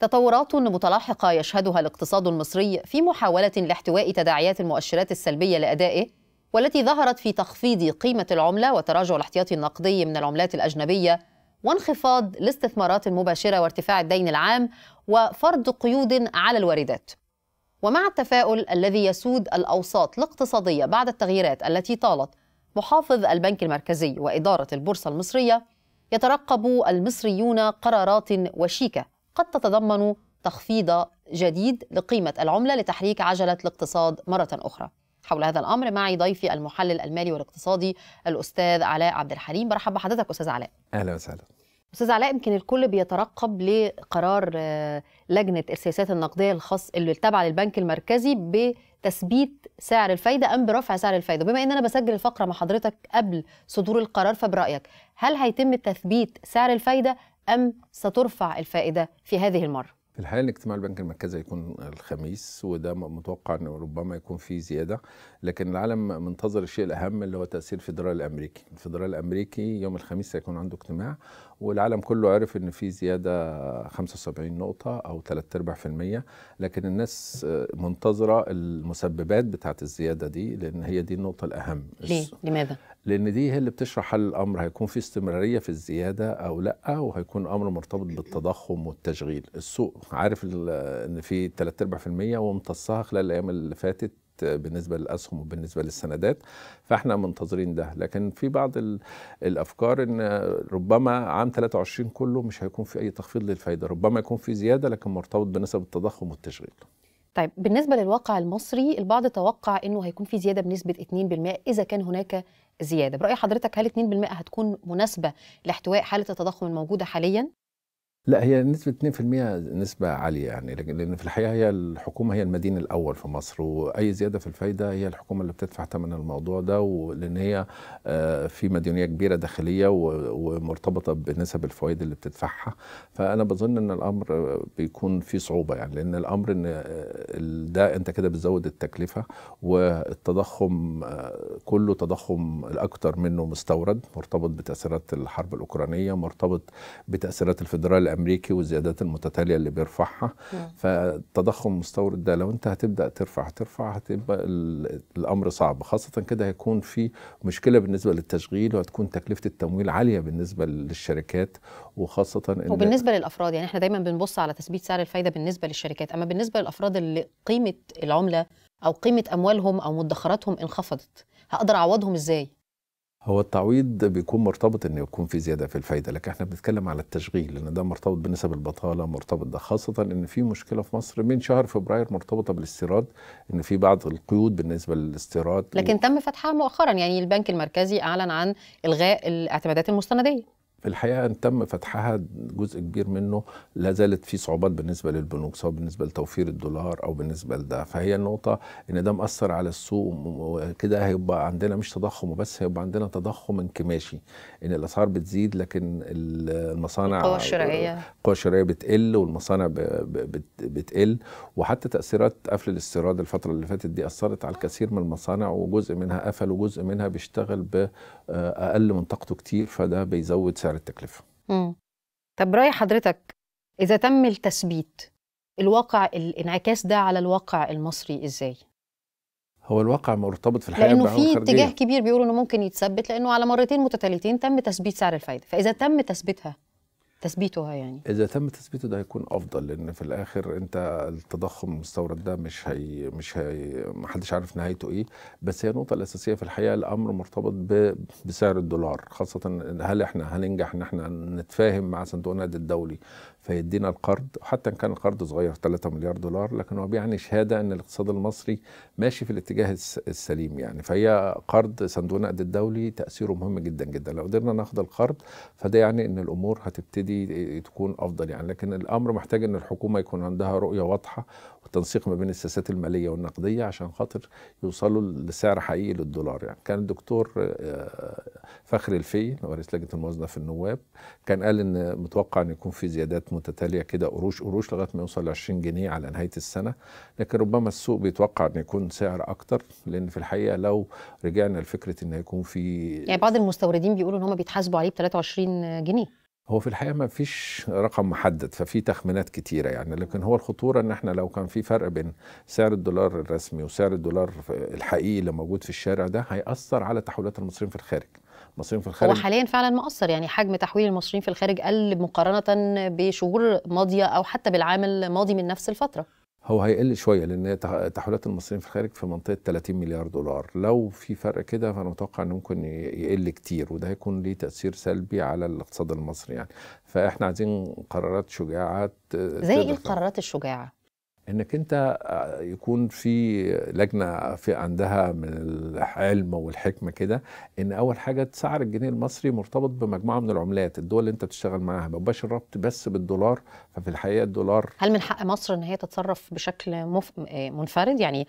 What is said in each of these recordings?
تطورات متلاحقة يشهدها الاقتصاد المصري في محاولة لاحتواء تداعيات المؤشرات السلبية لأدائه والتي ظهرت في تخفيض قيمة العملة وتراجع الاحتياطي النقدي من العملات الأجنبية وانخفاض الاستثمارات المباشرة وارتفاع الدين العام وفرض قيود على الواردات. ومع التفاؤل الذي يسود الأوساط الاقتصادية بعد التغييرات التي طالت محافظ البنك المركزي وإدارة البورصة المصرية يترقب المصريون قرارات وشيكة قد تتضمن تخفيض جديد لقيمة العملة لتحريك عجلة الاقتصاد مرة أخرى حول هذا الأمر معي ضيفي المحلل المالي والاقتصادي الأستاذ علاء عبد الحليم برحب بحضرتك أستاذ علاء أهلا وسهلا أستاذ علاء يمكن الكل بيترقب لقرار آه، لجنة السياسات النقدية الخاص اللي التابعة للبنك المركزي بتثبيت سعر الفايدة أم برفع سعر الفايدة بما أن أنا بسجل الفقرة مع حضرتك قبل صدور القرار فبرأيك هل هيتم تثبيت سعر الفايدة أم سترفع الفائدة في هذه المرة؟ الحقيقه الاجتماع البنك المركزي هيكون الخميس وده متوقع ان ربما يكون فيه زياده لكن العالم منتظر الشيء الاهم اللي هو تاثير الفدرال الامريكي، الفدرال الامريكي يوم الخميس هيكون عنده اجتماع والعالم كله عرف ان في زياده 75 نقطه او 3 ارباع في الميه لكن الناس منتظره المسببات بتاعت الزياده دي لان هي دي النقطه الاهم. ليه؟ لماذا؟ لان دي هي اللي بتشرح حل الامر هيكون في استمراريه في الزياده او لا وهيكون امر مرتبط بالتضخم والتشغيل السوق عارف ان في 3.4% وامتصها خلال الايام اللي فاتت بالنسبه للاسهم وبالنسبه للسندات فاحنا منتظرين ده لكن في بعض الافكار ان ربما عام 23 كله مش هيكون في اي تخفيض للفايده ربما يكون في زياده لكن مرتبط بنسب التضخم والتشغيل طيب بالنسبه للواقع المصري البعض توقع انه هيكون في زياده بنسبه 2% اذا كان هناك زياده براي حضرتك هل 2% هتكون مناسبه لاحتواء حاله التضخم الموجوده حاليا لا هي نسبة 2% نسبة عالية يعني لأن في الحقيقة هي الحكومة هي المدين الأول في مصر وأي زيادة في الفايدة هي الحكومة اللي بتدفع ثمن الموضوع ده ولأن هي آه، في مديونية كبيرة داخلية ومرتبطة بنسب الفوائد اللي بتدفعها فأنا بظن إن الأمر بيكون فيه صعوبة يعني لأن الأمر إن آه، ده أنت كده بتزود التكلفة والتضخم آه، كله تضخم الأكثر منه مستورد مرتبط بتأثيرات الحرب الأوكرانية مرتبط بتأثيرات الفيدرالي الامريكي والزيادات المتتاليه اللي بيرفعها فالتضخم المستورد ده لو انت هتبدا ترفع ترفع هتبقى الامر صعب خاصه كده هيكون في مشكله بالنسبه للتشغيل وهتكون تكلفه التمويل عاليه بالنسبه للشركات وخاصه إن وبالنسبه للافراد يعني احنا دايما بنبص على تثبيت سعر الفايده بالنسبه للشركات اما بالنسبه للافراد اللي قيمه العمله او قيمه اموالهم او مدخراتهم انخفضت هقدر اعوضهم ازاي هو التعويض بيكون مرتبط ان يكون في زياده في الفايده لكن احنا بنتكلم على التشغيل لان ده مرتبط بنسب البطاله مرتبط ده خاصه ان في مشكله في مصر من شهر فبراير مرتبطه بالاستيراد ان في بعض القيود بالنسبه للاستيراد لكن و... تم فتحها مؤخرا يعني البنك المركزي اعلن عن الغاء الاعتمادات المستنديه في الحقيقه ان تم فتحها جزء كبير منه لا زالت في صعوبات بالنسبه للبنوك سواء بالنسبه لتوفير الدولار او بالنسبه لده فهي النقطه ان ده مأثر على السوق وكده هيبقى عندنا مش تضخم وبس هيبقى عندنا تضخم انكماشي ان الاسعار بتزيد لكن المصانع القوى الشرائيه القوى الشرائيه بتقل والمصانع بتقل وحتى تاثيرات قفل الاستيراد الفتره اللي فاتت دي اثرت على الكثير من المصانع وجزء منها قفل وجزء منها بيشتغل باقل من طاقته كتير فده بيزود سعر سعر التكلفه مم. طب راي حضرتك اذا تم التثبيت الواقع الانعكاس ده على الواقع المصري ازاي هو الواقع مرتبط في الحقيقة لانه في اتجاه كبير بيقولوا انه ممكن يتثبت لانه على مرتين متتاليتين تم تثبيت سعر الفايده فاذا تم تثبيتها تثبيتها يعني اذا تم تثبيته ده هيكون افضل لان في الاخر انت التضخم المستورد ده مش هي مش هي محدش عارف نهايته ايه بس هي النقطه الاساسيه في الحقيقه الامر مرتبط بسعر الدولار خاصه هل احنا هننجح ان احنا نتفاهم مع صندوق النقد الدولي فيدينا القرض حتى ان كان القرض صغير 3 مليار دولار لكن هو بيعني شهاده ان الاقتصاد المصري ماشي في الاتجاه السليم يعني فهي قرض صندوق النقد الدولي تاثيره مهم جدا جدا لو قدرنا ناخد القرض فده يعني ان الامور هتبتدي دي تكون افضل يعني لكن الامر محتاج ان الحكومه يكون عندها رؤيه واضحه وتنسيق ما بين السياسات الماليه والنقديه عشان خاطر يوصلوا لسعر حقيقي للدولار يعني كان الدكتور آه، فخري الفي رئيس لجنه الموازنه في النواب كان قال ان متوقع ان يكون في زيادات متتاليه كده قروش قروش لغايه ما يوصل ل 20 جنيه على نهايه السنه لكن ربما السوق بيتوقع ان يكون سعر اكتر لان في الحقيقه لو رجعنا لفكره ان هيكون في يعني بعض المستوردين بيقولوا ان هم بيتحاسبوا عليه ب 23 جنيه هو في الحقيقه ما فيش رقم محدد ففي تخمينات كتيره يعني لكن هو الخطوره ان احنا لو كان في فرق بين سعر الدولار الرسمي وسعر الدولار الحقيقي اللي موجود في الشارع ده هياثر على تحويلات المصريين في الخارج المصريين في الخارج هو حاليا فعلا مأثر يعني حجم تحويل المصريين في الخارج قل مقارنه بشهور ماضيه او حتى بالعام الماضي من نفس الفتره هو هيقل شويه لان تحويلات المصريين في الخارج في منطقه 30 مليار دولار لو في فرق كده فانا متوقع انه ممكن يقل كتير وده هيكون ليه تاثير سلبي على الاقتصاد المصري يعني فاحنا عايزين قرارات شجاعه زي ايه القرارات الشجاعه انك انت آه، يكون في لجنه في عندها من العلم والحكمه كده ان اول حاجه سعر الجنيه المصري مرتبط بمجموعه من العملات الدول اللي انت بتشتغل معاها ما يبقاش الربط بس بالدولار ففي الحقيقه الدولار هل من حق مصر ان هي تتصرف بشكل مف... آه، منفرد يعني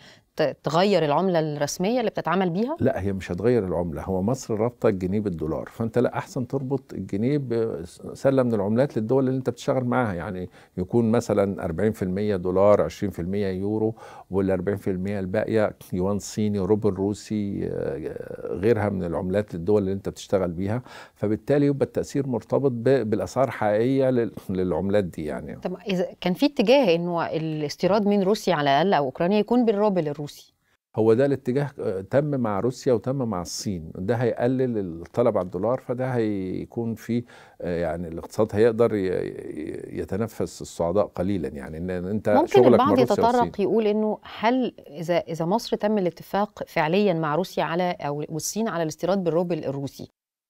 تغير العمله الرسميه اللي بتتعامل بيها؟ لا هي مش هتغير العمله، هو مصر رابطه الجنيه بالدولار، فانت لا احسن تربط الجنيه بسله من العملات للدول اللي انت بتشتغل معاها، يعني يكون مثلا 40% دولار، 20% يورو، وال 40% الباقيه يوان صيني، روبل روسي، آه، غيرها من العملات للدول اللي انت بتشتغل بيها، فبالتالي يبقى التاثير مرتبط بالاسعار الحقيقيه للعملات دي يعني. طب اذا كان في اتجاه انه الاستيراد من روسيا على الاقل او اوكرانيا يكون بالروبل الروسي هو ده الاتجاه تم مع روسيا وتم مع الصين ده هيقلل الطلب على الدولار فده هيكون في يعني الاقتصاد هيقدر يتنفس الصعداء قليلا يعني ان انت ممكن شغلك البعض يتطرق يقول انه هل اذا اذا مصر تم الاتفاق فعليا مع روسيا على او والصين على الاستيراد بالروبل الروسي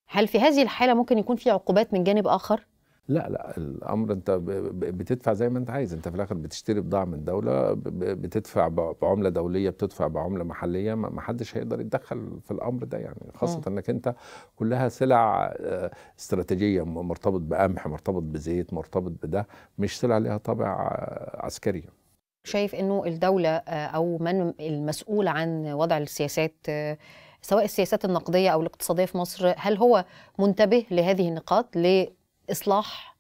هل في هذه الحاله ممكن يكون في عقوبات من جانب اخر لا لا الامر انت بتدفع زي ما انت عايز انت في الاخر بتشتري بضاعه من دوله بتدفع بعمله دوليه بتدفع بعمله محليه ما حدش هيقدر يتدخل في الامر ده يعني خاصه انك انت كلها سلع آه، استراتيجيه مرتبط بقمح مرتبط بزيت مرتبط بده مش سلع ليها طابع آه، عسكري شايف انه الدوله آه، او من المسؤول عن وضع السياسات سواء السياسات النقديه او الاقتصاديه في مصر هل هو منتبه لهذه النقاط ل لاصلاح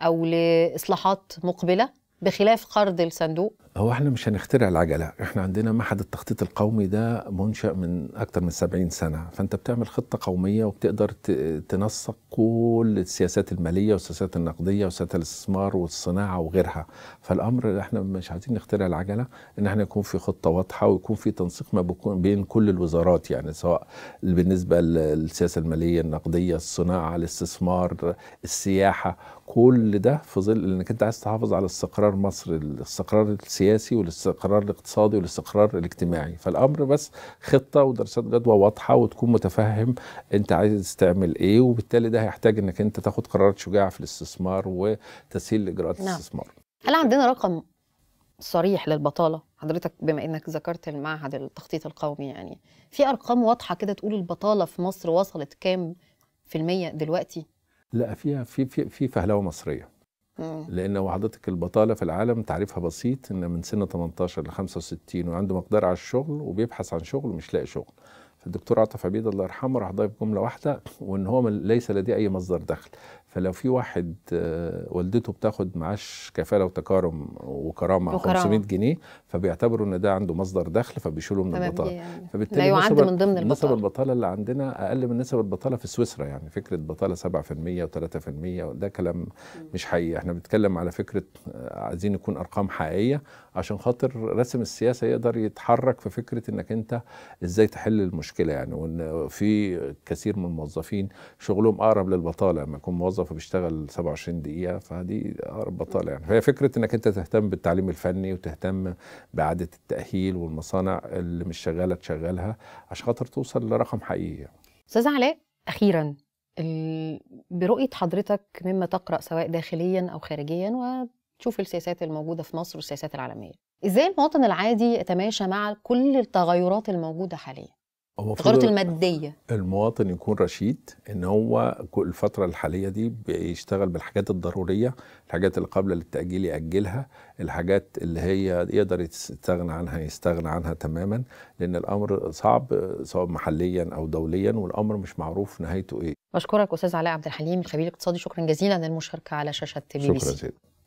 أو لإصلاحات مقبلة بخلاف قرض الصندوق هو احنا مش هنخترع العجله احنا عندنا معهد التخطيط القومي ده منشا من اكتر من 70 سنه فانت بتعمل خطه قوميه وبتقدر تنسق كل السياسات الماليه والسياسات النقديه وسياسات الاستثمار والصناعه وغيرها فالامر احنا مش عايزين نخترع العجله ان احنا يكون في خطه واضحه ويكون في تنسيق ما بين كل الوزارات يعني سواء بالنسبه للسياسه الماليه النقديه الصناعه الاستثمار السياحه كل ده في ظل انك انت عايز تحافظ على استقرار مصر الاستقرار السياسي السياسي والاستقرار الاقتصادي والاستقرار الاجتماعي فالامر بس خطه ودراسات جدوى واضحه وتكون متفهم انت عايز تعمل ايه وبالتالي ده هيحتاج انك انت تاخد قرارات شجاعه في الاستثمار وتسهيل اجراءات نعم. الاستثمار هل عندنا رقم صريح للبطاله حضرتك بما انك ذكرت المعهد التخطيط القومي يعني في ارقام واضحه كده تقول البطاله في مصر وصلت كام في المية دلوقتي؟ لا فيها في في في فهلوه مصريه لأن حضرتك البطالة في العالم تعريفها بسيط إن من سن 18 ل 65 وعنده مقدار على الشغل وبيبحث عن شغل ومش لاقي شغل فالدكتور عطف عبيد الله يرحمه راح ضايف جمله واحده وان هو ليس لديه اي مصدر دخل فلو في واحد آه، والدته بتاخد معاش كفاله وتكارم وكرامه, وكرامة. 500 جنيه فبيعتبروا ان ده عنده مصدر دخل فبيشيلوا من البطاله يعني فبالتالي لا يعد من ضمن البطاله نسب البطاله اللي عندنا اقل من نسب البطاله في سويسرا يعني فكره بطاله 7% و3% ده كلام مش حقيقي احنا بنتكلم على فكره عايزين يكون ارقام حقيقيه عشان خاطر راسم السياسه يقدر يتحرك في فكره انك انت ازاي تحل المشكله يعني وان في كثير من الموظفين شغلهم اقرب للبطاله لما يكون موظف بيشتغل 27 دقيقه فدي اقرب بطاله يعني فهي فكره انك انت تهتم بالتعليم الفني وتهتم باعاده التاهيل والمصانع اللي مش شغاله تشغلها عشان خاطر توصل لرقم حقيقي يعني. استاذ علاء اخيرا برؤيه حضرتك مما تقرا سواء داخليا او خارجيا وتشوف السياسات الموجوده في مصر والسياسات العالميه ازاي المواطن العادي يتماشى مع كل التغيرات الموجوده حاليا الثغرات الماديه المواطن يكون رشيد ان هو الفتره الحاليه دي بيشتغل بالحاجات الضروريه الحاجات اللي قابله للتاجيل ياجلها الحاجات اللي هي يقدر يستغنى عنها يستغنى عنها تماما لان الامر صعب سواء محليا او دوليا والامر مش معروف نهايته ايه بشكرك استاذ علاء عبد الحليم الخبير الاقتصادي شكرا جزيلا للمشاركه على شاشه بي بي سي شكرا جزيلا